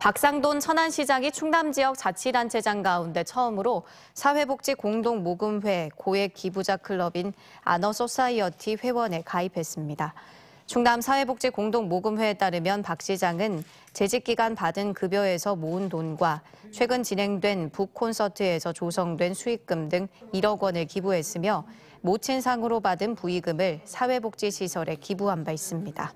박상돈 천안시장이 충남 지역 자치단체장 가운데 처음으로 사회복지 공동 모금회 고액 기부자 클럽인 아너 소사이어티 회원에 가입했습니다. 충남 사회복지 공동 모금회에 따르면 박 시장은 재직 기간 받은 급여에서 모은 돈과 최근 진행된 북 콘서트에서 조성된 수익금 등 1억 원을 기부했으며 모친상으로 받은 부의금을 사회복지 시설에 기부한 바 있습니다.